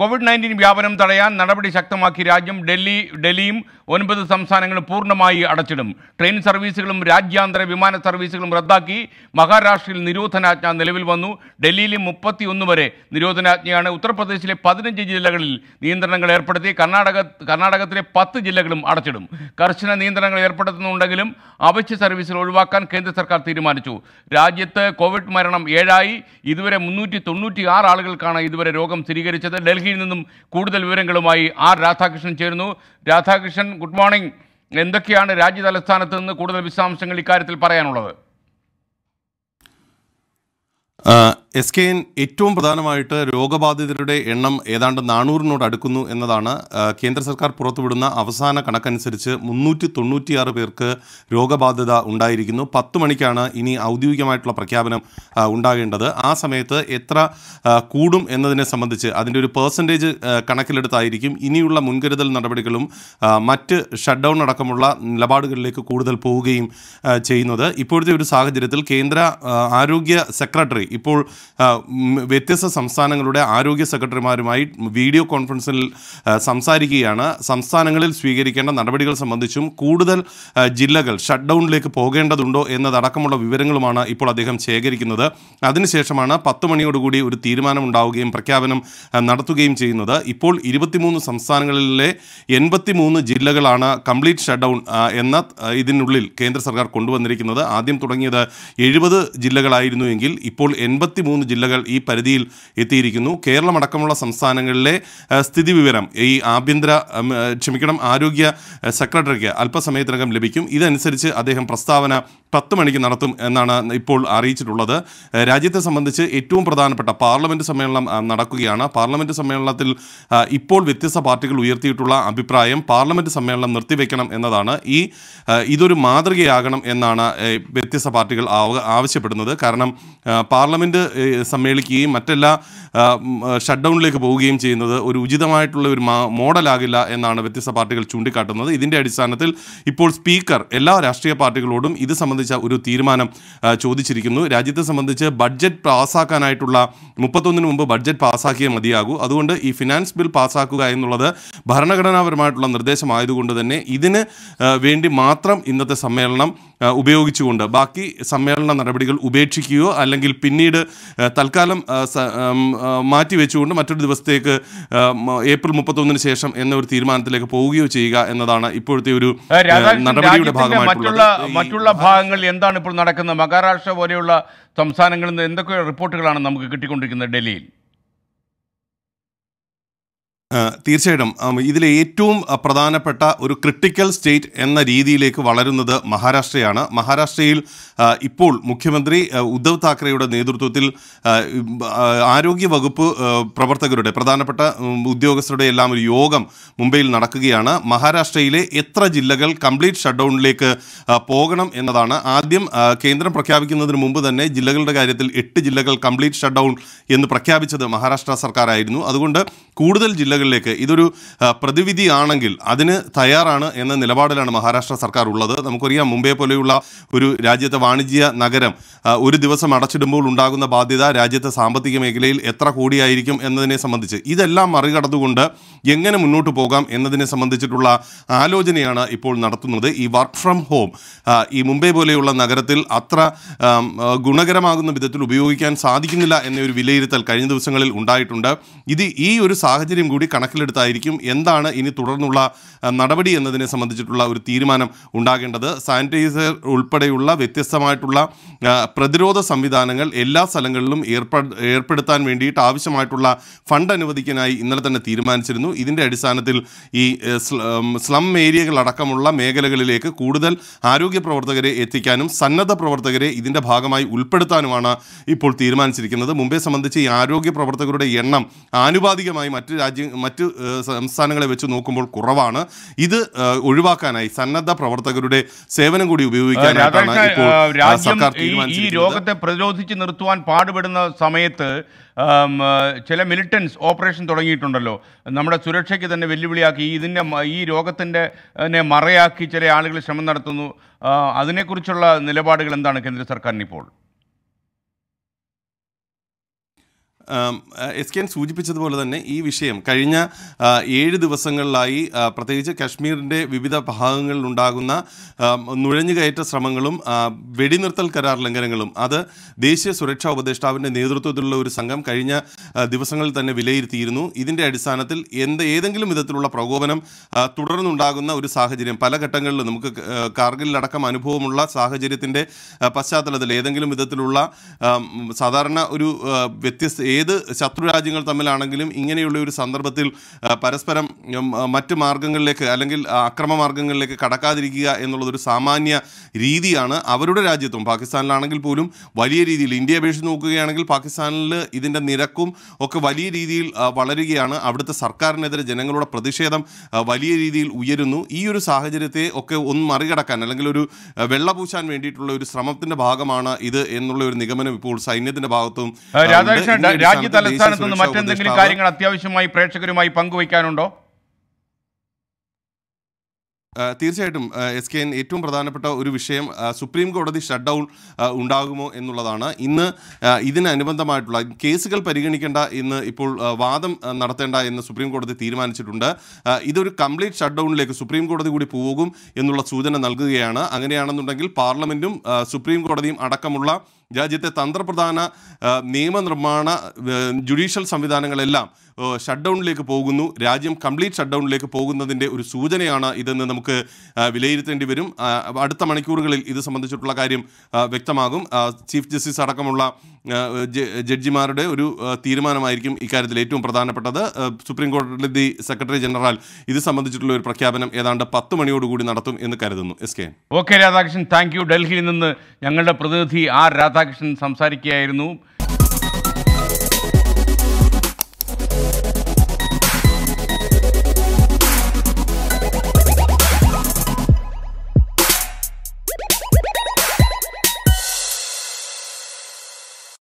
Covid nineteen വ്യാപനം തടയാൻ നടപടി ശക്തമാക്കി രാജ്യം ഡൽഹി ഡൽഹിയും ഒൻപത് സംസ്ഥാനങ്ങളും പൂർണ്ണമായി അടച്ചിടും ട്രെയിൻ സർവീസുകളും രാജ്യാന്തര വിമാന സർവീസുകളും റദ്ദാക്കി മഹാരാഷ്ട്രയിൽ നിരോധനാജ്ഞ നിലവിൽ വന്നു ഡൽഹിയിലെ മുപ്പത്തിയൊന്ന് വരെ നിരോധനാജ്ഞയാണ് ഉത്തർപ്രദേശിലെ പതിനഞ്ച് ജില്ലകളിൽ നിയന്ത്രണങ്ങൾ ഏർപ്പെടുത്തി കർണാടക കർണാടകത്തിലെ പത്ത് ജില്ലകളും അടച്ചിടും കർശന നിയന്ത്രണങ്ങൾ ഏർപ്പെടുത്തുന്നുണ്ടെങ്കിലും അവശ്യ സർവീസുകൾ ഒഴിവാക്കാൻ കേന്ദ്ര സർക്കാർ തീരുമാനിച്ചു രാജ്യത്ത് കോവിഡ് മരണം ഏഴായി ഇതുവരെ മുന്നൂറ്റി തൊണ്ണൂറ്റി ആറ് ആളുകൾക്കാണ് ഇതുവരെ രോഗം സ്ഥിരീകരിച്ചത് ഡൽഹിയിൽ നിന്നും കൂടുതൽ വിവരങ്ങളുമായി ആർ രാധാകൃഷ്ണൻ ചേരുന്നു രാധാകൃഷ്ണൻ ഗുഡ് മോർണിംഗ് എന്തൊക്കെയാണ് രാജ്യ തലസ്ഥാനത്ത് നിന്ന് കൂടുതൽ വിശദാംശങ്ങൾ ഇക്കാര്യത്തിൽ പറയാനുള്ളത് എസ് കെ എൻ ഏറ്റവും പ്രധാനമായിട്ട് രോഗബാധിതരുടെ എണ്ണം ഏതാണ്ട് നാനൂറിനോട് അടുക്കുന്നു എന്നതാണ് കേന്ദ്ര സർക്കാർ പുറത്തുവിടുന്ന അവസാന കണക്കനുസരിച്ച് മുന്നൂറ്റി തൊണ്ണൂറ്റിയാറ് പേർക്ക് രോഗബാധിത ഉണ്ടായിരിക്കുന്നു പത്ത് മണിക്കാണ് ഇനി ഔദ്യോഗികമായിട്ടുള്ള പ്രഖ്യാപനം ഉണ്ടാകേണ്ടത് ആ സമയത്ത് എത്ര കൂടും എന്നതിനെ സംബന്ധിച്ച് അതിൻ്റെ ഒരു പേഴ്സൻറ്റേജ് കണക്കിലെടുത്തായിരിക്കും ഇനിയുള്ള മുൻകരുതൽ നടപടികളും മറ്റ് ഷട്ട് ഡൗൺ അടക്കമുള്ള നിലപാടുകളിലേക്ക് കൂടുതൽ പോവുകയും ചെയ്യുന്നത് ഇപ്പോഴത്തെ ഒരു സാഹചര്യത്തിൽ കേന്ദ്ര ആരോഗ്യ സെക്രട്ടറി ഇപ്പോൾ വ്യത്യസ്ത സംസ്ഥാനങ്ങളുടെ ആരോഗ്യ സെക്രട്ടറിമാരുമായി വീഡിയോ കോൺഫറൻസിൽ സംസാരിക്കുകയാണ് സംസ്ഥാനങ്ങളിൽ സ്വീകരിക്കേണ്ട നടപടികൾ സംബന്ധിച്ചും കൂടുതൽ ജില്ലകൾ ഷട്ട് ഡൗണിലേക്ക് പോകേണ്ടതുണ്ടോ എന്നതടക്കമുള്ള വിവരങ്ങളുമാണ് ഇപ്പോൾ അദ്ദേഹം ശേഖരിക്കുന്നത് അതിനുശേഷമാണ് പത്ത് മണിയോടുകൂടി ഒരു തീരുമാനമുണ്ടാവുകയും പ്രഖ്യാപനം നടത്തുകയും ചെയ്യുന്നത് ഇപ്പോൾ ഇരുപത്തിമൂന്ന് സംസ്ഥാനങ്ങളിലെ എൺപത്തിമൂന്ന് ജില്ലകളാണ് കംപ്ലീറ്റ് ഷട്ട് ഡൗൺ എന്ന ഇതിനുള്ളിൽ കേന്ദ്ര സർക്കാർ കൊണ്ടുവന്നിരിക്കുന്നത് ആദ്യം തുടങ്ങിയത് എഴുപത് ജില്ലകളായിരുന്നുവെങ്കിൽ ഇപ്പോൾ എൺപത്തിമൂന്ന് മൂന്ന് ജില്ലകൾ ഈ പരിധിയിൽ എത്തിയിരിക്കുന്നു കേരളമടക്കമുള്ള സംസ്ഥാനങ്ങളിലെ സ്ഥിതി വിവരം ഈ ആഭ്യന്തര ക്ഷമിക്കണം ആരോഗ്യ സെക്രട്ടറിക്ക് അല്പസമയത്തിനകം ലഭിക്കും ഇതനുസരിച്ച് അദ്ദേഹം പ്രസ്താവന പത്ത് മണിക്ക് നടത്തും എന്നാണ് ഇപ്പോൾ അറിയിച്ചിട്ടുള്ളത് രാജ്യത്തെ സംബന്ധിച്ച് ഏറ്റവും പ്രധാനപ്പെട്ട പാർലമെൻറ്റ് സമ്മേളനം നടക്കുകയാണ് പാർലമെൻറ്റ് സമ്മേളനത്തിൽ ഇപ്പോൾ വ്യത്യസ്ത പാർട്ടികൾ ഉയർത്തിയിട്ടുള്ള അഭിപ്രായം പാർലമെൻറ്റ് സമ്മേളനം നിർത്തിവെക്കണം എന്നതാണ് ഈ ഇതൊരു മാതൃകയാകണം എന്നാണ് വ്യത്യസ്ത പാർട്ടികൾ ആവശ്യപ്പെടുന്നത് കാരണം പാർലമെൻറ്റ് സമ്മേളിക്കുകയും മറ്റെല്ലാ ഷട്ട് ഡൗണിലേക്ക് പോവുകയും ചെയ്യുന്നത് ഒരു ഉചിതമായിട്ടുള്ള ഒരു മോഡലാകില്ല എന്നാണ് വ്യത്യസ്ത പാർട്ടികൾ ചൂണ്ടിക്കാട്ടുന്നത് ഇതിൻ്റെ അടിസ്ഥാനത്തിൽ ഇപ്പോൾ സ്പീക്കർ എല്ലാ രാഷ്ട്രീയ പാർട്ടികളോടും ഇത് സംബന്ധിച്ച ഒരു തീരുമാനം ചോദിച്ചിരിക്കുന്നു രാജ്യത്തെ സംബന്ധിച്ച് ബഡ്ജറ്റ് പാസ്സാക്കാനായിട്ടുള്ള മുപ്പത്തൊന്നിന് മുമ്പ് ബഡ്ജറ്റ് പാസ്സാക്കിയേ മതിയാകൂ അതുകൊണ്ട് ഈ ഫിനാൻസ് ബിൽ പാസ്സാക്കുക എന്നുള്ളത് ഭരണഘടനാപരമായിട്ടുള്ള നിർദ്ദേശമായതുകൊണ്ട് തന്നെ ഇതിന് വേണ്ടി മാത്രം ഇന്നത്തെ സമ്മേളനം ഉപയോഗിച്ചുകൊണ്ട് ബാക്കി സമ്മേളന നടപടികൾ ഉപേക്ഷിക്കുകയോ അല്ലെങ്കിൽ പിന്നീട് തൽക്കാലം മാറ്റിവെച്ചുകൊണ്ട് മറ്റൊരു ദിവസത്തേക്ക് ഏപ്രിൽ മുപ്പത്തൊന്നിന് ശേഷം എന്ന ഒരു തീരുമാനത്തിലേക്ക് പോവുകയോ ചെയ്യുക എന്നതാണ് ഇപ്പോഴത്തെ ഒരു നടപടിയുടെ മറ്റുള്ള ഭാഗങ്ങളിൽ എന്താണ് ഇപ്പോൾ നടക്കുന്നത് മഹാരാഷ്ട്ര പോലെയുള്ള സംസ്ഥാനങ്ങളിൽ നിന്ന് എന്തൊക്കെ റിപ്പോർട്ടുകളാണ് നമുക്ക് കിട്ടിക്കൊണ്ടിരിക്കുന്നത് ഡൽഹിയിൽ തീർച്ചയായിട്ടും ഇതിലെ ഏറ്റവും പ്രധാനപ്പെട്ട ഒരു ക്രിട്ടിക്കൽ സ്റ്റേറ്റ് എന്ന രീതിയിലേക്ക് വളരുന്നത് മഹാരാഷ്ട്രയാണ് മഹാരാഷ്ട്രയിൽ ഇപ്പോൾ മുഖ്യമന്ത്രി ഉദ്ധവ് താക്കറെയുടെ നേതൃത്വത്തിൽ ആരോഗ്യ വകുപ്പ് പ്രവർത്തകരുടെ പ്രധാനപ്പെട്ട ഉദ്യോഗസ്ഥരുടെ എല്ലാം ഒരു യോഗം മുംബൈയിൽ നടക്കുകയാണ് മഹാരാഷ്ട്രയിലെ എത്ര ജില്ലകൾ കംപ്ലീറ്റ് ഷട്ട്ഡൗണിലേക്ക് പോകണം എന്നതാണ് ആദ്യം കേന്ദ്രം പ്രഖ്യാപിക്കുന്നതിന് മുമ്പ് തന്നെ ജില്ലകളുടെ കാര്യത്തിൽ എട്ട് ജില്ലകൾ കംപ്ലീറ്റ് ഷട്ട്ഡൗൺ എന്ന് പ്രഖ്യാപിച്ചത് മഹാരാഷ്ട്ര സർക്കാരായിരുന്നു അതുകൊണ്ട് കൂടുതൽ ജില്ലകളിലേക്ക് ഇതൊരു പ്രതിവിധിയാണെങ്കിൽ അതിന് തയ്യാറാണ് എന്ന നിലപാടിലാണ് മഹാരാഷ്ട്ര സർക്കാർ ഉള്ളത് നമുക്കറിയാം മുംബൈ പോലെയുള്ള ഒരു രാജ്യത്തെ വാണിജ്യ നഗരം ഒരു ദിവസം അടച്ചിടുമ്പോൾ ഉണ്ടാകുന്ന ബാധ്യത രാജ്യത്തെ സാമ്പത്തിക മേഖലയിൽ എത്ര കൂടിയായിരിക്കും എന്നതിനെ സംബന്ധിച്ച് ഇതെല്ലാം മറികടന്നുകൊണ്ട് എങ്ങനെ മുന്നോട്ട് പോകാം എന്നതിനെ സംബന്ധിച്ചിട്ടുള്ള ആലോചനയാണ് ഇപ്പോൾ നടത്തുന്നത് ഈ വർക്ക് ഫ്രം ഹോം ഈ മുംബൈ പോലെയുള്ള നഗരത്തിൽ അത്ര ഗുണകരമാകുന്ന വിധത്തിൽ ഉപയോഗിക്കാൻ സാധിക്കുന്നില്ല എന്നൊരു വിലയിരുത്തൽ കഴിഞ്ഞ ദിവസങ്ങളിൽ ഉണ്ടായിട്ടുണ്ട് ഇത് ഈ ഒരു സാഹചര്യം കൂടി കണക്കിലെടുത്തായിരിക്കും എന്താണ് ഇനി തുടർന്നുള്ള നടപടി എന്നതിനെ സംബന്ധിച്ചിട്ടുള്ള ഒരു തീരുമാനം ഉണ്ടാകേണ്ടത് സാനിറ്റൈസർ ഉൾപ്പെടെയുള്ള വ്യത്യസ്ത ശക്തമായിട്ടുള്ള പ്രതിരോധ സംവിധാനങ്ങൾ എല്ലാ സ്ഥലങ്ങളിലും ഏർപ്പെടുത്താൻ വേണ്ടിയിട്ട് ആവശ്യമായിട്ടുള്ള ഫണ്ട് അനുവദിക്കാനായി ഇന്നലെ തന്നെ തീരുമാനിച്ചിരുന്നു ഇതിൻ്റെ അടിസ്ഥാനത്തിൽ ഈ സ്ലം ഏരിയകളടക്കമുള്ള മേഖലകളിലേക്ക് കൂടുതൽ ആരോഗ്യ പ്രവർത്തകരെ എത്തിക്കാനും സന്നദ്ധ പ്രവർത്തകരെ ഇതിൻ്റെ ഭാഗമായി ഉൾപ്പെടുത്താനുമാണ് ഇപ്പോൾ തീരുമാനിച്ചിരിക്കുന്നത് മുമ്പേ സംബന്ധിച്ച് ഈ ആരോഗ്യ പ്രവർത്തകരുടെ എണ്ണം ആനുപാതികമായി മറ്റ് രാജ്യ മറ്റ് സംസ്ഥാനങ്ങളെ വെച്ച് നോക്കുമ്പോൾ കുറവാണ് ഇത് ഒഴിവാക്കാനായി സന്നദ്ധ പ്രവർത്തകരുടെ സേവനം കൂടി ഉപയോഗിക്കാനായിട്ടാണ് ഇപ്പോൾ രാജ്യം ഈ രോഗത്തെ പ്രതിരോധിച്ച് നിർത്തുവാൻ പാടുപെടുന്ന സമയത്ത് ചില മിലിറ്റൻസ് ഓപ്പറേഷൻ തുടങ്ങിയിട്ടുണ്ടല്ലോ നമ്മുടെ സുരക്ഷയ്ക്ക് തന്നെ വെല്ലുവിളിയാക്കി ഇതിൻ്റെ ഈ രോഗത്തിൻ്റെ മറയാക്കി ചില ആളുകൾ ശ്രമം നടത്തുന്നു അതിനെക്കുറിച്ചുള്ള നിലപാടുകൾ എന്താണ് കേന്ദ്ര സർക്കാരിന് ഇപ്പോൾ എസ് കെ എൻ സൂചിപ്പിച്ചതുപോലെ തന്നെ ഈ വിഷയം കഴിഞ്ഞ ഏഴ് ദിവസങ്ങളിലായി പ്രത്യേകിച്ച് കശ്മീരിൻ്റെ വിവിധ ഭാഗങ്ങളിലുണ്ടാകുന്ന നുഴഞ്ഞുകയറ്റ ശ്രമങ്ങളും വെടിനിർത്തൽ കരാർ ലംഘനങ്ങളും അത് ദേശീയ സുരക്ഷാ ഉപദേഷ്ടാവിൻ്റെ നേതൃത്വത്തിലുള്ള ഒരു സംഘം കഴിഞ്ഞ ദിവസങ്ങളിൽ തന്നെ വിലയിരുത്തിയിരുന്നു ഇതിൻ്റെ അടിസ്ഥാനത്തിൽ എന്ത് ഏതെങ്കിലും വിധത്തിലുള്ള പ്രകോപനം തുടർന്നുണ്ടാകുന്ന ഒരു സാഹചര്യം പല ഘട്ടങ്ങളിൽ നമുക്ക് കാർഗിലടക്കം അനുഭവമുള്ള സാഹചര്യത്തിൻ്റെ പശ്ചാത്തലത്തിൽ ഏതെങ്കിലും വിധത്തിലുള്ള സാധാരണ ഒരു വ്യത്യസ്ത ഏത് ശത്രു രാജ്യങ്ങൾ തമ്മിലാണെങ്കിലും ഇങ്ങനെയുള്ള ഒരു സന്ദർഭത്തിൽ പരസ്പരം മറ്റ് മാർഗങ്ങളിലേക്ക് അല്ലെങ്കിൽ അക്രമ മാർഗങ്ങളിലേക്ക് കടക്കാതിരിക്കുക എന്നുള്ളതൊരു സാമാന്യ രീതിയാണ് അവരുടെ രാജ്യത്തും പാകിസ്ഥാനിലാണെങ്കിൽ പോലും വലിയ രീതിയിൽ ഇന്ത്യയെ അപേക്ഷിച്ച് നോക്കുകയാണെങ്കിൽ പാകിസ്ഥാനിൽ ഇതിൻ്റെ നിരക്കും ഒക്കെ വലിയ രീതിയിൽ വളരുകയാണ് അവിടുത്തെ സർക്കാരിനെതിരെ ജനങ്ങളുടെ പ്രതിഷേധം വലിയ രീതിയിൽ ഉയരുന്നു ഈ ഒരു സാഹചര്യത്തെ ഒക്കെ ഒന്ന് മറികടക്കാൻ അല്ലെങ്കിൽ ഒരു വെള്ളപൂശാൻ വേണ്ടിയിട്ടുള്ള ഒരു ശ്രമത്തിന്റെ ഭാഗമാണ് ഇത് എന്നുള്ള ഒരു നിഗമനം ഇപ്പോൾ സൈന്യത്തിന്റെ ഭാഗത്തും രാജ്യ തലസ്ഥാനത്ത് നിന്ന് മറ്റെന്തെങ്കിലും കാര്യങ്ങൾ അത്യാവശ്യമായി പ്രേക്ഷകരുമായി പങ്കുവയ്ക്കാനുണ്ടോ തീർച്ചയായിട്ടും എസ് കെ എൻ ഏറ്റവും പ്രധാനപ്പെട്ട ഒരു വിഷയം സുപ്രീം കോടതി ഷട്ട് ഡൗൺ ഉണ്ടാകുമോ എന്നുള്ളതാണ് ഇന്ന് ഇതിനനുബന്ധമായിട്ടുള്ള കേസുകൾ പരിഗണിക്കേണ്ട എന്ന് ഇപ്പോൾ വാദം നടത്തേണ്ട എന്ന് സുപ്രീം കോടതി തീരുമാനിച്ചിട്ടുണ്ട് ഇതൊരു കംപ്ലീറ്റ് ഷട്ട് ഡൗണിലേക്ക് സുപ്രീം കോടതി കൂടി പോകും എന്നുള്ള സൂചന നൽകുകയാണ് അങ്ങനെയാണെന്നുണ്ടെങ്കിൽ പാർലമെൻറ്റും സുപ്രീം കോടതിയും അടക്കമുള്ള രാജ്യത്തെ തന്ത്രപ്രധാന നിയമനിർമ്മാണ ജുഡീഷ്യൽ സംവിധാനങ്ങളെല്ലാം ഷട്ട് ഡൗണിലേക്ക് പോകുന്നു രാജ്യം കംപ്ലീറ്റ് ഷട്ട് ഡൗണിലേക്ക് പോകുന്നതിൻ്റെ ഒരു സൂചനയാണ് ഇതെന്ന് നമുക്ക് വിലയിരുത്തേണ്ടി വരും അടുത്ത മണിക്കൂറുകളിൽ ഇത് സംബന്ധിച്ചിട്ടുള്ള കാര്യം വ്യക്തമാകും ചീഫ് ജസ്റ്റിസ് അടക്കമുള്ള ജഡ്ജിമാരുടെ ഒരു തീരുമാനമായിരിക്കും ഇക്കാര്യത്തിൽ ഏറ്റവും പ്രധാനപ്പെട്ടത് സുപ്രീം കോടതി സെക്രട്ടറി ജനറൽ ഇത് സംബന്ധിച്ചിട്ടുള്ള ഒരു പ്രഖ്യാപനം ഏതാണ്ട് പത്ത് മണിയോടുകൂടി നടത്തും എന്ന് കരുതുന്നു S K okay Radhakrishnan thank you ഡൽഹിയിൽ നിന്ന് ഞങ്ങളുടെ പ്രതിനിധി ആർ രാധാ രാധാകൃഷ്ണൻ സംസാരിക്കുകയായിരുന്നു